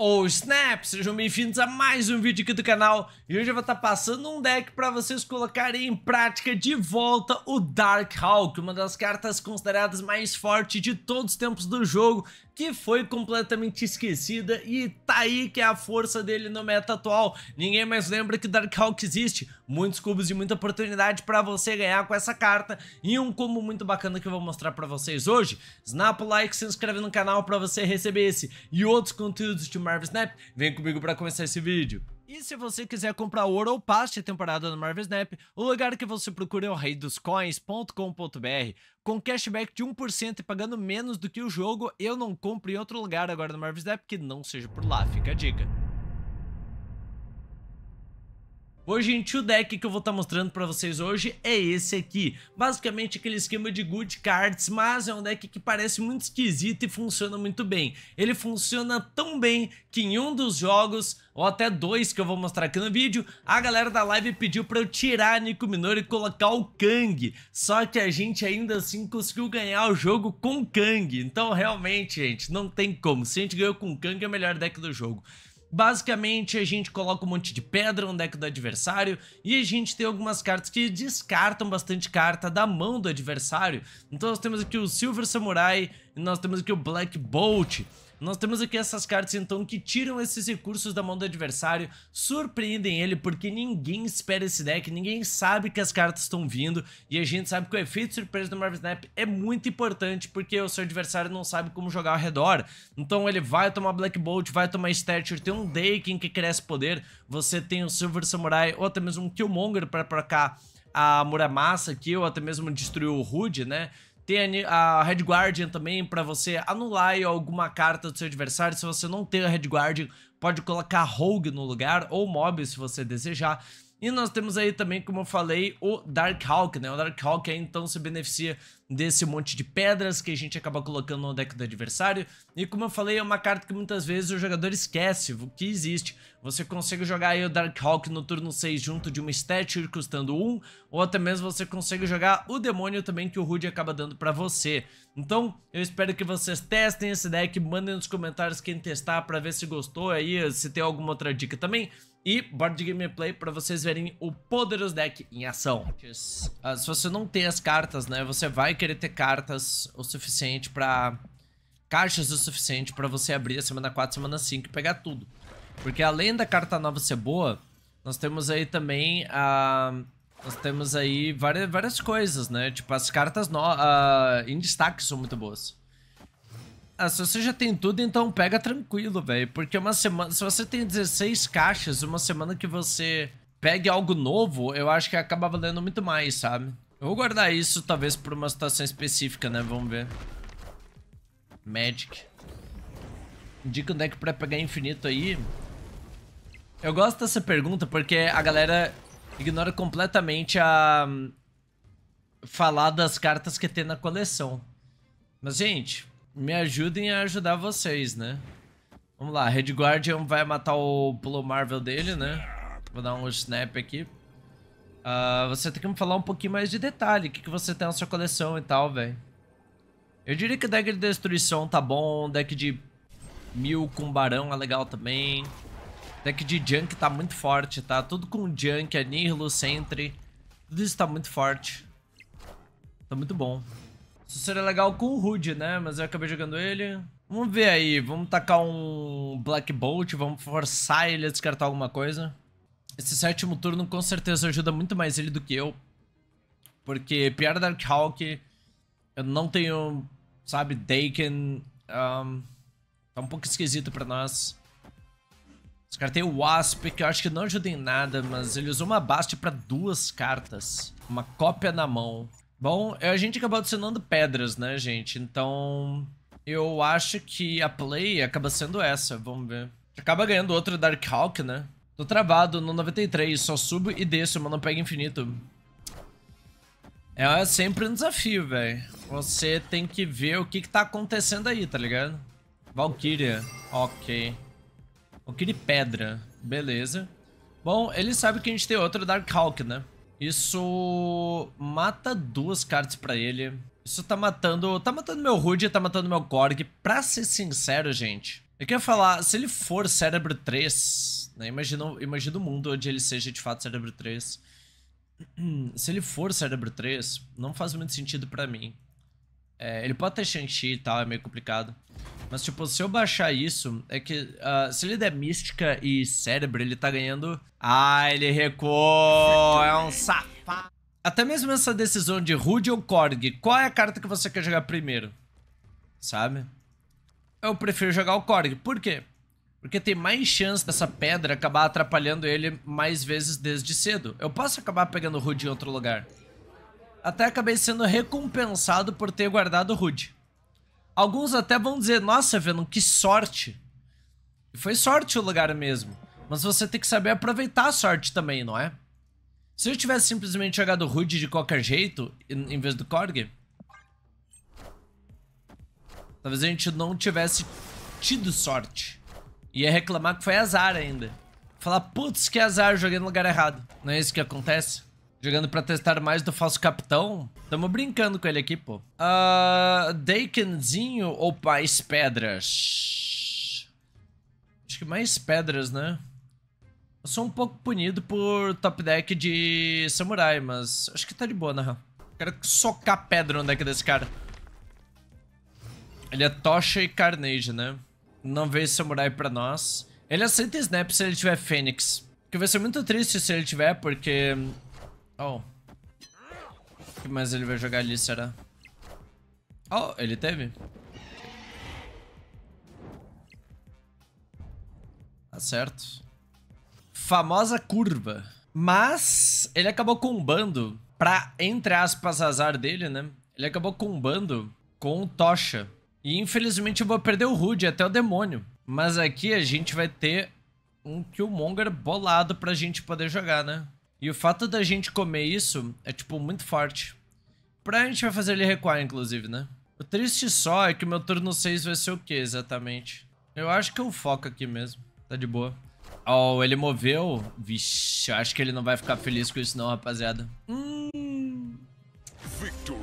ou oh, Snap, sejam bem-vindos a mais um vídeo aqui do canal e hoje eu vou estar tá passando um deck para vocês colocarem em prática de volta o Dark Hawk, uma das cartas consideradas mais fortes de todos os tempos do jogo que foi completamente esquecida e tá aí que é a força dele no meta atual. Ninguém mais lembra que Hawk existe. Muitos cubos e muita oportunidade para você ganhar com essa carta e um combo muito bacana que eu vou mostrar para vocês hoje. Snap o like, se inscreve no canal para você receber esse e outros conteúdos de Marvel Snap. Vem comigo para começar esse vídeo. E se você quiser comprar ouro ou passe temporada no Marvel Snap, o lugar que você procura é o reidoscoins.com.br. Com cashback de 1% e pagando menos do que o jogo, eu não compro em outro lugar agora no Marvel Snap que não seja por lá, fica a dica. Hoje gente, o deck que eu vou estar tá mostrando para vocês hoje é esse aqui. Basicamente aquele esquema de good cards, mas é um deck que parece muito esquisito e funciona muito bem. Ele funciona tão bem que em um dos jogos, ou até dois que eu vou mostrar aqui no vídeo, a galera da live pediu para eu tirar Nico Minor e colocar o Kang. Só que a gente ainda assim conseguiu ganhar o jogo com Kang. Então realmente, gente, não tem como. Se a gente ganhou com Kang é o melhor deck do jogo. Basicamente, a gente coloca um monte de pedra no deck do adversário e a gente tem algumas cartas que descartam bastante carta da mão do adversário. Então nós temos aqui o Silver Samurai e nós temos aqui o Black Bolt. Nós temos aqui essas cartas então que tiram esses recursos da mão do adversário, surpreendem ele porque ninguém espera esse deck, ninguém sabe que as cartas estão vindo e a gente sabe que o efeito surpresa do Marvel Snap é muito importante porque o seu adversário não sabe como jogar ao redor. Então ele vai tomar Black Bolt, vai tomar Stature, tem um Daken que cresce poder, você tem o Silver Samurai ou até mesmo um Killmonger para pra cá a Muramasa aqui, ou até mesmo destruiu o Rude, né? Tem a Red Guardian também para você anular alguma carta do seu adversário. Se você não tem a Red Guardian, pode colocar Rogue no lugar ou Mob se você desejar. E nós temos aí também, como eu falei, o Dark Hawk, né? O Hawk aí então se beneficia desse monte de pedras que a gente acaba colocando no deck do adversário. E como eu falei, é uma carta que muitas vezes o jogador esquece o que existe. Você consegue jogar aí o Hawk no turno 6 junto de uma statue custando 1, ou até mesmo você consegue jogar o demônio também que o Rude acaba dando pra você. Então, eu espero que vocês testem esse deck, mandem nos comentários quem testar pra ver se gostou aí, se tem alguma outra dica também e Board Gameplay para vocês verem o poderoso deck em ação. Ah, se você não tem as cartas, né, você vai querer ter cartas o suficiente para caixas o suficiente para você abrir a semana 4, semana 5 e pegar tudo. Porque além da carta nova ser boa, nós temos aí também a ah, nós temos aí várias, várias coisas, né? Tipo, as cartas no, uh, em destaque são muito boas. Ah, se você já tem tudo, então pega tranquilo, velho. Porque uma semana. Se você tem 16 caixas, uma semana que você pegue algo novo, eu acho que acaba valendo muito mais, sabe? Eu vou guardar isso, talvez, por uma situação específica, né? Vamos ver. Magic. Indica um deck é pra pegar infinito aí. Eu gosto dessa pergunta porque a galera ignora completamente a... Hum, falar das cartas que tem na coleção. Mas, gente, me ajudem a ajudar vocês, né? Vamos lá, Red Guardian vai matar o pulo Marvel dele, né? Vou dar um snap aqui. Uh, você tem que me falar um pouquinho mais de detalhe, o que, que você tem na sua coleção e tal, velho. Eu diria que o deck de destruição tá bom, deck de mil com barão é legal também. Deck de junk tá muito forte, tá? Tudo com junk, anihilo, é sentry, tudo isso tá muito forte. Tá muito bom. Isso seria legal com o Hood, né? Mas eu acabei jogando ele. Vamos ver aí, vamos tacar um Black Bolt, vamos forçar ele a descartar alguma coisa. Esse sétimo turno com certeza ajuda muito mais ele do que eu. Porque Pierre Hawk. eu não tenho, sabe, Daken. Um, tá um pouco esquisito pra nós. Descartei o Wasp, que eu acho que não ajuda em nada, mas ele usou uma Bast pra duas cartas. Uma cópia na mão. Bom, é a gente acaba adicionando pedras, né, gente? Então, eu acho que a play acaba sendo essa, vamos ver. Acaba ganhando outro Dark Hawk, né? Tô travado no 93, só subo e desço, mas não pega infinito. É sempre um desafio, velho. Você tem que ver o que que tá acontecendo aí, tá ligado? Valkyria, ok. Valkyrie Pedra, beleza. Bom, ele sabe que a gente tem outro Dark Hawk, né? Isso mata duas cartas para ele. Isso tá matando, tá matando meu Rude, tá matando meu Korg. Pra ser sincero, gente, eu queria falar, se ele for Cérebro 3, né, imagina, imagina o mundo onde ele seja de fato Cérebro 3. Se ele for Cérebro 3, não faz muito sentido para mim. É, ele pode ter Shang-Chi e tal, é meio complicado. Mas, tipo, se eu baixar isso, é que uh, se ele der mística e cérebro, ele tá ganhando. Ah, ele recuou! É um safado! Até mesmo essa decisão de Rude ou Korg, qual é a carta que você quer jogar primeiro? Sabe? Eu prefiro jogar o Korg. Por quê? Porque tem mais chance dessa pedra acabar atrapalhando ele mais vezes desde cedo. Eu posso acabar pegando o Rude em outro lugar até acabei sendo recompensado por ter guardado o Rude. Alguns até vão dizer, nossa, Venom, que sorte. foi sorte o lugar mesmo. Mas você tem que saber aproveitar a sorte também, não é? Se eu tivesse simplesmente jogado o Rude de qualquer jeito, em vez do Korg... Talvez a gente não tivesse tido sorte. Ia reclamar que foi azar ainda. Falar, putz, que azar, joguei no lugar errado. Não é isso que acontece? Jogando pra testar mais do falso capitão? Tamo brincando com ele aqui, pô. Uh, Dakenzinho ou mais pedras? Acho que mais pedras, né? Eu sou um pouco punido por top deck de samurai, mas acho que tá de boa, na né? Quero socar pedra no deck desse cara. Ele é tocha e carnage, né? Não veio samurai pra nós. Ele aceita snap se ele tiver fênix. Que vai ser muito triste se ele tiver, porque Oh. O que mais ele vai jogar ali, será? Oh, ele teve? Tá certo. Famosa curva. Mas ele acabou combando pra, entre aspas, azar dele, né? Ele acabou combando com o Tocha. E infelizmente eu vou perder o Rude até o demônio. Mas aqui a gente vai ter um Killmonger bolado pra gente poder jogar, né? E o fato da gente comer isso é, tipo, muito forte. Pra gente vai fazer ele recuar, inclusive, né? O triste só é que o meu turno 6 vai ser o que exatamente? Eu acho que eu foco aqui mesmo. Tá de boa. Oh, ele moveu. Vixe, acho que ele não vai ficar feliz com isso não, rapaziada. Hum. Victor.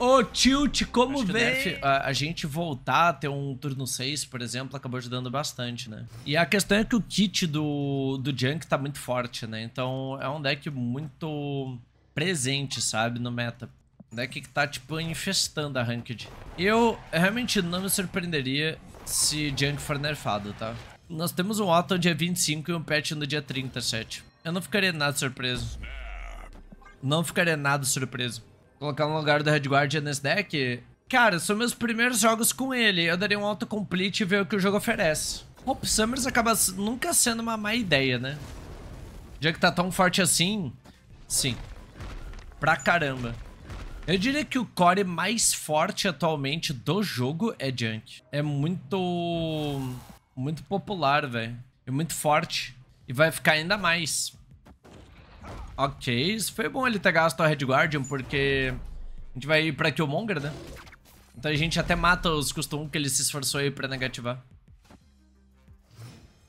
Ô, Tilt, como Acho vem? A, a, gente voltar a ter um turno 6, por exemplo, acabou ajudando bastante, né? E a questão é que o kit do, do Junk tá muito forte, né? Então é um deck muito presente, sabe, no meta. Um deck que tá, tipo, infestando a Ranked. Eu realmente não me surpreenderia se Junk for nerfado, tá? Nós temos um auto no dia 25 e um patch no dia 37. Eu não ficaria nada surpreso. Não ficaria nada surpreso. Colocar no lugar do Red Guardian nesse deck? Cara, são meus primeiros jogos com ele. Eu daria um autocomplete e ver o que o jogo oferece. Hope Summers acaba nunca sendo uma má ideia, né? Já que tá tão forte assim, sim. Pra caramba. Eu diria que o core mais forte atualmente do jogo é Junk. É muito... Muito popular, velho. É muito forte. E vai ficar ainda mais. Ok, isso Foi bom ele ter gasto a Red Guardian, porque a gente vai pra Killmonger, né? Então a gente até mata os custom que ele se esforçou aí pra negativar.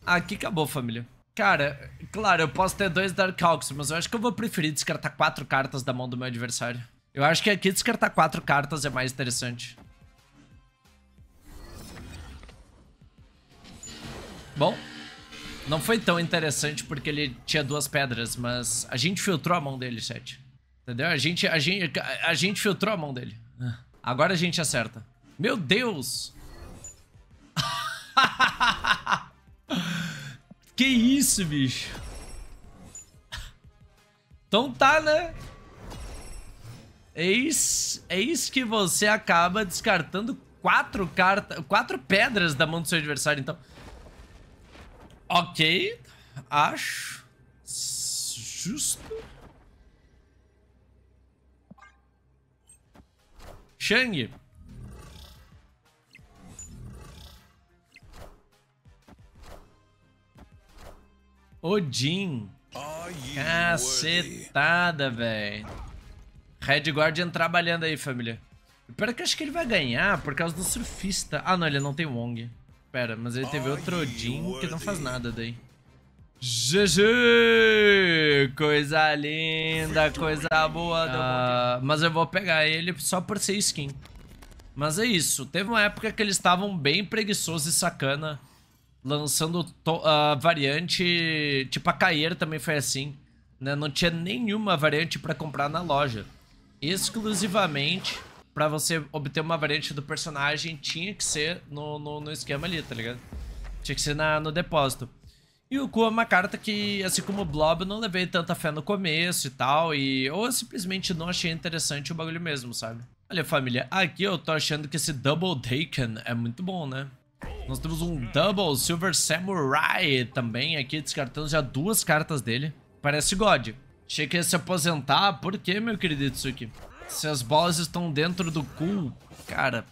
Ah, aqui acabou, família. Cara, claro, eu posso ter dois Dark Hawks, mas eu acho que eu vou preferir descartar quatro cartas da mão do meu adversário. Eu acho que aqui descartar quatro cartas é mais interessante. Bom, não foi tão interessante porque ele tinha duas pedras, mas a gente filtrou a mão dele, chat. Entendeu? A gente, a gente, a gente filtrou a mão dele. É. Agora a gente acerta. Meu Deus! que isso, bicho? Então tá, né? Eis, é eis é que você acaba descartando quatro, cartas, quatro pedras da mão do seu adversário, então... Ok. Acho. Justo. Shang. Odin. Cacetada, velho. Red Guardian trabalhando aí, família. Pior que eu acho que ele vai ganhar por causa do surfista. Ah, não, ele não tem Wong. Pera, mas ele teve outro Jin que não faz nada daí. GG! Coisa linda, coisa boa. Ah. mas eu vou pegar ele só por ser skin. Mas é isso. Teve uma época que eles estavam bem preguiçosos e sacana. Lançando a uh, variante... Tipo, a Cair também foi assim. Né? Não tinha nenhuma variante pra comprar na loja. Exclusivamente pra você obter uma variante do personagem, tinha que ser no, no, no esquema ali, tá ligado? Tinha que ser na, no depósito. E o Ku é uma carta que, assim como o Blob, eu não levei tanta fé no começo e tal, e ou eu simplesmente não achei interessante o bagulho mesmo, sabe? Olha, família, aqui eu tô achando que esse Double Taken é muito bom, né? Nós temos um Double Silver Samurai também aqui, descartando já duas cartas dele. Parece God. Achei que ia se aposentar, por que, meu querido Itsuki? Se as bolas estão dentro do cu, cara,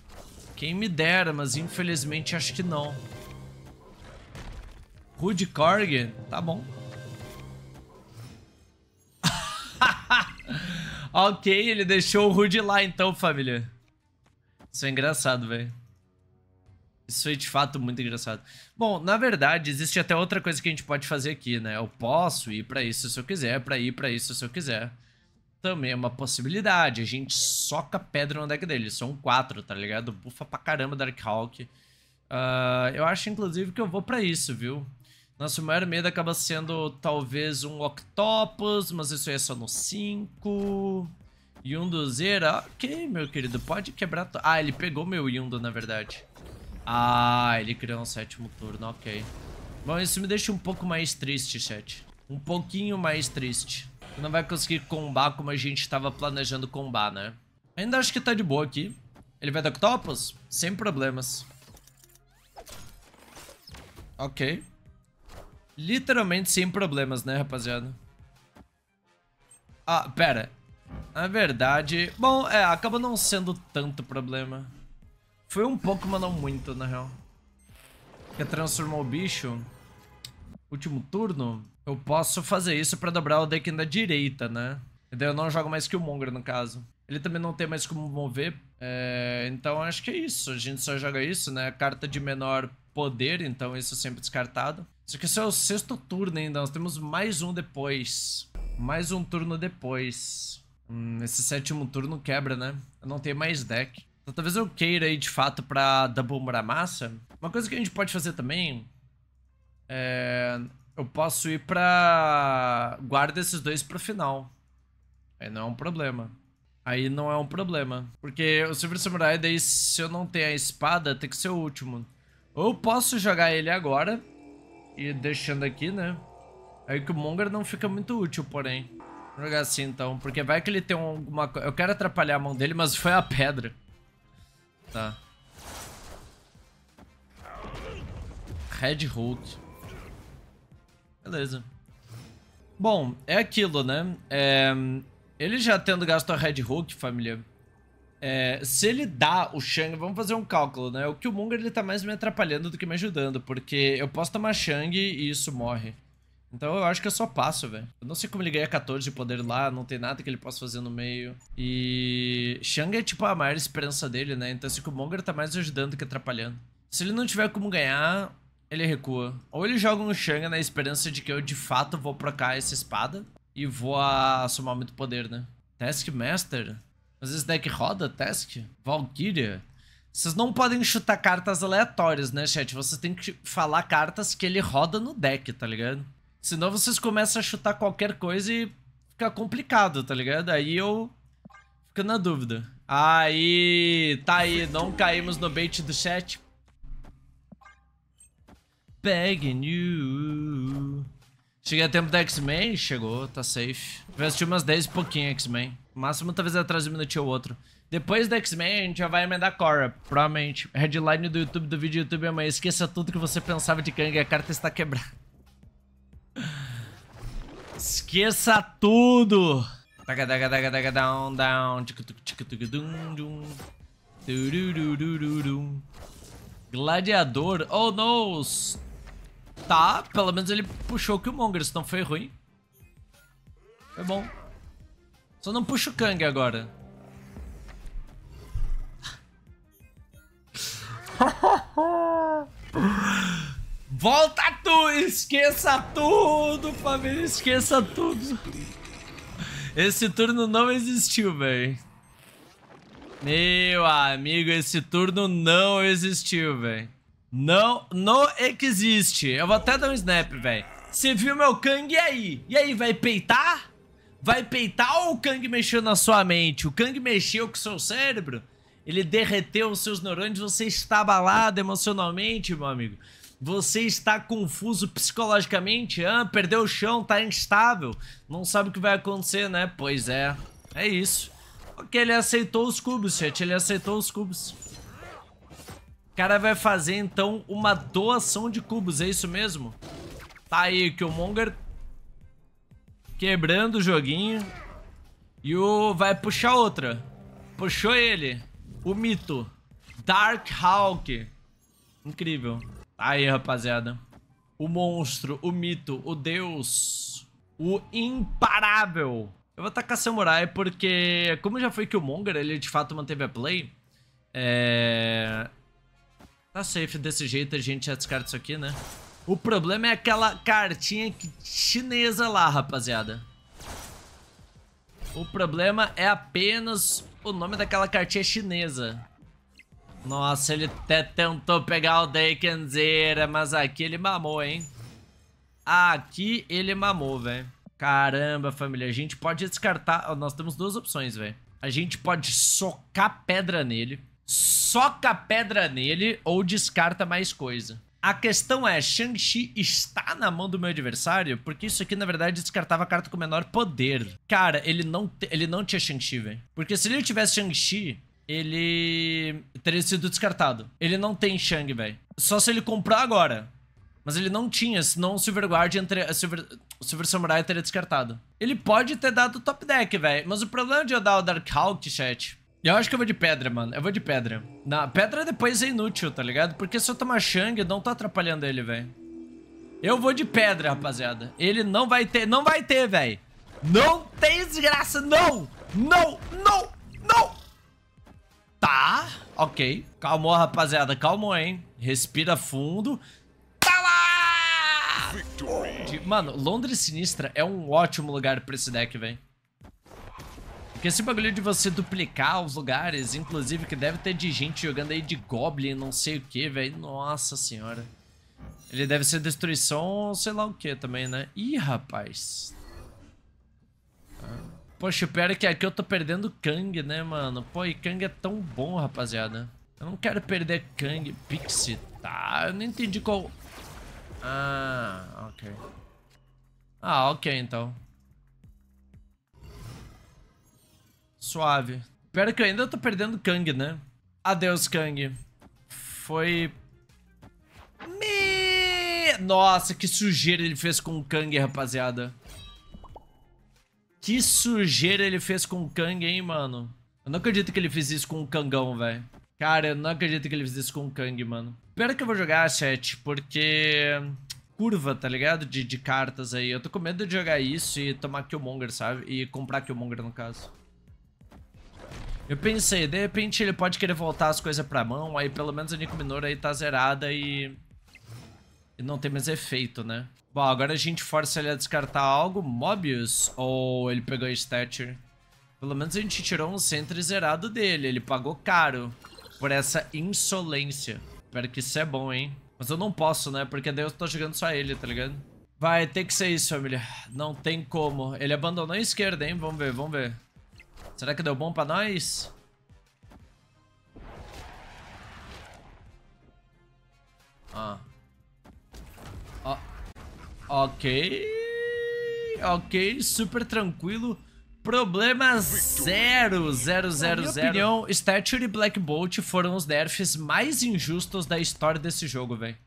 quem me dera, mas infelizmente acho que não. Rude Korg, tá bom. ok, ele deixou o Rude lá então, família. Isso é engraçado, velho. Isso foi de fato muito engraçado. Bom, na verdade, existe até outra coisa que a gente pode fazer aqui, né? Eu posso ir pra isso se eu quiser, pra ir pra isso se eu quiser também é uma possibilidade. A gente soca pedra no deck dele. São quatro, tá ligado? Bufa pra caramba Dark Uh, eu acho, inclusive, que eu vou para isso, viu? Nosso maior medo acaba sendo talvez um Octopus, mas isso aí é só no 5. Yundo Zera. Ok, meu querido, pode quebrar. Ah, ele pegou meu Yundo, na verdade. Ah, ele criou um sétimo turno, ok. Bom, isso me deixa um pouco mais triste, chat. Um pouquinho mais triste. Tu não vai conseguir combar como a gente estava planejando combar, né? Ainda acho que tá de boa aqui. Ele vai dar Octopus? Sem problemas. Ok. Literalmente sem problemas, né, rapaziada? Ah, pera. Na verdade... Bom, é, acaba não sendo tanto problema. Foi um pouco, mas não muito, na real. Que transformou o bicho. Último turno. Eu posso fazer isso pra dobrar o deck da direita, né? daí eu não jogo mais que o Killmonger, no caso. Ele também não tem mais como mover. É... Então acho que é isso. A gente só joga isso, né? Carta de menor poder, então isso é sempre descartado. Isso aqui é só é o sexto turno ainda. Nós temos mais um depois. Mais um turno depois. Hum, esse sétimo turno quebra, né? Eu não tenho mais deck. Então, talvez eu queira ir de fato pra double massa. Uma coisa que a gente pode fazer também... É... Eu posso ir pra... Guarda esses dois pro final. Aí não é um problema. Aí não é um problema. Porque o Silver Samurai, daí, se eu não tenho a espada, tem que ser o último. Ou eu posso jogar ele agora. E deixando aqui, né? Aí que o Monger não fica muito útil, porém. Vou jogar assim, então. Porque vai que ele tem alguma coisa... Eu quero atrapalhar a mão dele, mas foi a pedra. Tá. Red Hulk. Beleza. Bom, é aquilo, né? É, ele já tendo gasto a Red Hook, família. É, se ele dá o Shang, vamos fazer um cálculo, né? O Killmonger ele tá mais me atrapalhando do que me ajudando, porque eu posso tomar Shang e isso morre. Então eu acho que eu só passo, velho. Eu não sei como ele ganha 14 de poder lá, não tem nada que ele possa fazer no meio. E... Shang é tipo a maior esperança dele, né? Então o Killmonger tá mais ajudando que atrapalhando. Se ele não tiver como ganhar, ele recua. Ou ele joga um shang na esperança de que eu de fato vou procar essa espada e vou assumir muito poder, né? Taskmaster? Mas esse deck roda Task? Valkyria? Vocês não podem chutar cartas aleatórias, né, chat? Vocês têm que falar cartas que ele roda no deck, tá ligado? Senão vocês começam a chutar qualquer coisa e fica complicado, tá ligado? Aí eu fico na dúvida. Aí, tá aí, não caímos no bait do chat begging you. Cheguei a tempo da X-Men? Chegou, tá safe. Eu assistir umas 10 e pouquinho X-Men. Máximo talvez é atrás de um minutinho ou outro. Depois da X-Men, a gente já vai emendar Cora, provavelmente. Headline do YouTube, do vídeo do YouTube é amanhã. Esqueça tudo que você pensava de Kang, a carta está quebrada. Esqueça tudo! down, down. Gladiador. Oh, no! Tá, pelo menos ele puxou o Killmonger, senão foi ruim. Foi bom. Só não puxa o Kang agora. Volta tu! Esqueça tudo, família! Esqueça tudo! Esse turno não existiu, velho. Meu amigo, esse turno não existiu, velho. Não, não existe. Eu vou até dar um snap, velho. Você viu meu Kang e aí? E aí, vai peitar? Vai peitar ou o Kang mexeu na sua mente? O Kang mexeu com o seu cérebro? Ele derreteu os seus neurônios, você está abalado emocionalmente, meu amigo. Você está confuso psicologicamente, ah, perdeu o chão, tá instável, não sabe o que vai acontecer, né? Pois é, é isso. Ok, ele aceitou os cubos, chat, ele aceitou os cubos cara vai fazer, então, uma doação de cubos, é isso mesmo? Tá aí, Killmonger quebrando o joguinho. E o... vai puxar outra. Puxou ele. O mito. Dark Hawk. Incrível. Tá aí, rapaziada. O monstro, o mito, o deus. O imparável. Eu vou tacar Samurai porque, como já foi Killmonger, ele de fato manteve a play. É... Tá safe desse jeito, a gente já descarta isso aqui, né? O problema é aquela cartinha chinesa lá, rapaziada. O problema é apenas o nome daquela cartinha chinesa. Nossa, ele até tentou pegar o Daikenzeira, mas aqui ele mamou, hein? Aqui ele mamou, velho. Caramba, família, a gente pode descartar... Nós temos duas opções, velho. A gente pode socar pedra nele soca pedra nele ou descarta mais coisa. A questão é, Shang-Chi está na mão do meu adversário? Porque isso aqui, na verdade, descartava a carta com menor poder. Cara, ele não, ele não tinha Shang-Chi, velho. Porque se ele tivesse Shang-Chi, ele teria sido descartado. Ele não tem Shang, velho. Só se ele comprar agora. Mas ele não tinha, senão o Silver Guard entre... Silver... O Silver Samurai teria descartado. Ele pode ter dado o top deck, velho. Mas o problema de eu dar o Dark Hawk, chat, eu acho que eu vou de pedra, mano. Eu vou de pedra. Na pedra depois é inútil, tá ligado? Porque se eu tomar Shang, não tá atrapalhando ele, velho. Eu vou de pedra, rapaziada. Ele não vai ter, não vai ter, velho. Não tem desgraça, não! Não, não, não! Tá, ok. Calmou, rapaziada, calmou, hein. Respira fundo. Tá lá! Mano, Londres Sinistra é um ótimo lugar pra esse deck, velho. Porque esse bagulho de você duplicar os lugares, inclusive, que deve ter de gente jogando aí de Goblin, não sei o que, velho. Nossa senhora. Ele deve ser destruição ou sei lá o que também, né? Ih, rapaz. Poxa, o pior é que aqui eu tô perdendo Kang, né, mano? Pô, e Kang é tão bom, rapaziada. Eu não quero perder Kang. Pixie, tá? Eu não entendi qual... Ah, ok. Ah, ok, então. Suave. Pera que eu ainda tô perdendo Kang, né? Adeus, Kang. Foi... Me... Nossa, que sujeira ele fez com o Kang, rapaziada. Que sujeira ele fez com o Kang, hein, mano. Eu não acredito que ele fez isso com o Kangão, velho. Cara, eu não acredito que ele fez isso com o Kang, mano. Pera que eu vou jogar, chat, porque... Curva, tá ligado? De, de cartas aí. Eu tô com medo de jogar isso e tomar Killmonger, sabe? E comprar Killmonger, no caso. Eu pensei, de repente ele pode querer voltar as coisas pra mão, aí pelo menos a Nico Minor aí tá zerada e... E não tem mais efeito, né? Bom, agora a gente força ele a descartar algo, Mobius, ou ele pegou a Stature? Pelo menos a gente tirou um centro zerado dele, ele pagou caro por essa insolência. Espero que isso é bom, hein? Mas eu não posso, né? Porque daí eu tô jogando só ele, tá ligado? Vai ter que ser isso, família. Não tem como. Ele abandonou a esquerda, hein? Vamos ver, vamos ver. Será que deu bom pra nós? Ah. Ó. Ok. Ok, super tranquilo. Problema zero, zero, zero, Na zero. opinião, Stature e Black Bolt foram os nerfs mais injustos da história desse jogo, velho.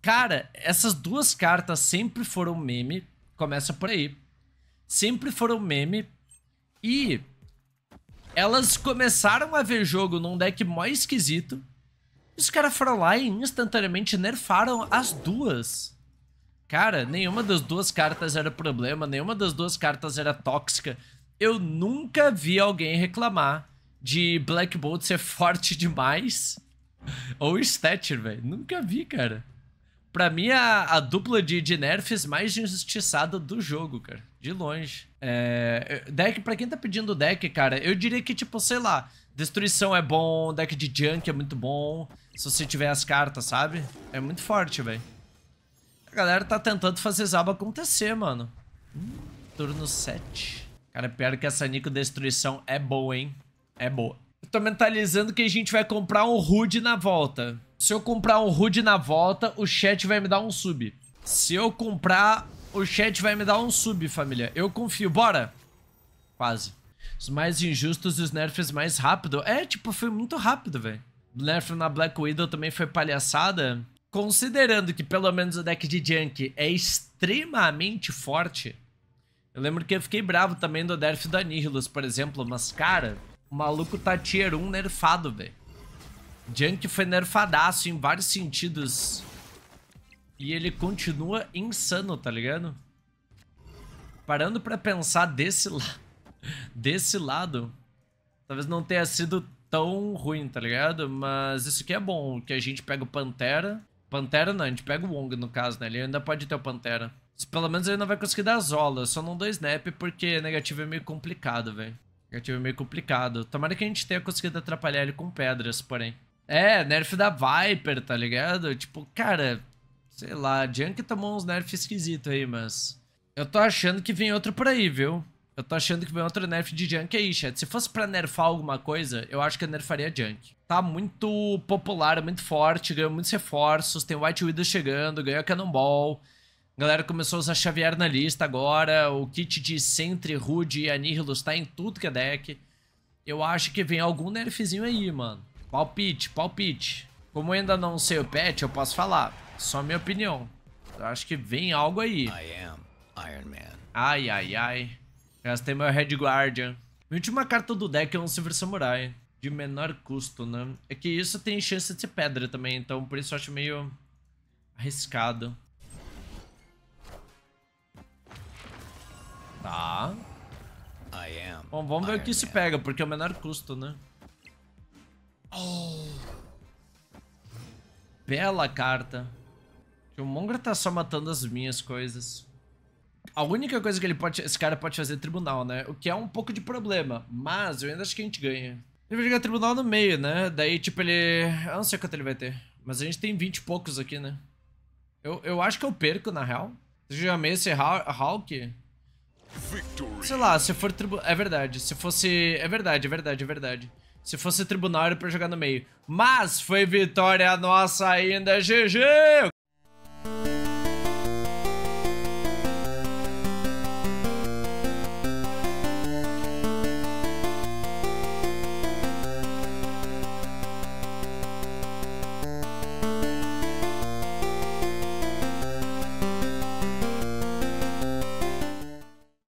Cara, essas duas cartas sempre foram meme. Começa por aí. Sempre foram meme. E elas começaram a ver jogo num deck mó esquisito. Os caras foram lá e instantaneamente nerfaram as duas. Cara, nenhuma das duas cartas era problema, nenhuma das duas cartas era tóxica. Eu nunca vi alguém reclamar de Black Bolt ser forte demais. Ou Stature, velho. Nunca vi, cara. Pra mim, a, a dupla de, de nerfs mais injustiçada do jogo, cara. De longe. É, deck, pra quem tá pedindo deck, cara, eu diria que, tipo, sei lá, destruição é bom, deck de junk é muito bom, se você tiver as cartas, sabe? É muito forte, velho. A galera tá tentando fazer Zaba acontecer, mano. Hum, turno 7. Cara, pior que essa Nico Destruição é boa, hein? É boa. Eu tô mentalizando que a gente vai comprar um Rude na volta. Se eu comprar um Rude na volta, o chat vai me dar um sub. Se eu comprar o chat vai me dar um sub, família. Eu confio. Bora! Quase. Os mais injustos e os nerfs mais rápido. É, tipo, foi muito rápido, velho. Nerf na Black Widow também foi palhaçada. Considerando que pelo menos o deck de Junk é extremamente forte. Eu lembro que eu fiquei bravo também do nerf da Nihilus, por exemplo. Mas, cara, o maluco tá tier 1 nerfado, velho. Junk foi nerfadaço em vários sentidos e ele continua insano, tá ligado? Parando pra pensar desse, lado... desse lado, talvez não tenha sido tão ruim, tá ligado? Mas isso aqui é bom, que a gente pega o Pantera. Pantera não, a gente pega o Wong no caso, né? Ele ainda pode ter o Pantera. Pelo menos ele não vai conseguir dar Zola, só não dou Snap porque negativo é meio complicado, velho. Negativo é meio complicado. Tomara que a gente tenha conseguido atrapalhar ele com pedras, porém. É, nerf da Viper, tá ligado? Tipo, cara, Sei lá, Junk tomou uns nerfs esquisitos aí, mas... Eu tô achando que vem outro por aí, viu? Eu tô achando que vem outro nerf de Junk aí, chat. Se fosse pra nerfar alguma coisa, eu acho que eu nerfaria Junk. Tá muito popular, muito forte, ganhou muitos reforços, tem White Widow chegando, ganhou a Cannonball. A galera começou a usar Xavier na lista agora, o kit de Sentry, Rude e Anihilus tá em tudo que é deck. Eu acho que vem algum nerfzinho aí, mano. Palpite, palpite. Como eu ainda não sei o patch, eu posso falar. Só minha opinião. Eu acho que vem algo aí. Ai, ai, ai. Gastei meu Red Guardian. Minha última carta do deck é um Silver Samurai. De menor custo, né? É que isso tem chance de ser pedra também, então por isso eu acho meio arriscado. Tá. Bom, vamos ver o que isso pega, porque é o menor custo, né? Oh. Bela carta o Mongra tá só matando as minhas coisas. A única coisa que ele pode, esse cara pode fazer é tribunal, né? O que é um pouco de problema, mas eu ainda acho que a gente ganha. Ele vai jogar tribunal no meio, né? Daí, tipo, ele... Eu não sei quanto ele vai ter. Mas a gente tem 20 e poucos aqui, né? Eu, eu acho que eu perco, na real. Se eu amei esse Hulk... Sei lá, se for tribunal... É verdade, se fosse... É verdade, é verdade, é verdade. Se fosse tribunal era pra jogar no meio. Mas foi vitória nossa ainda, GG!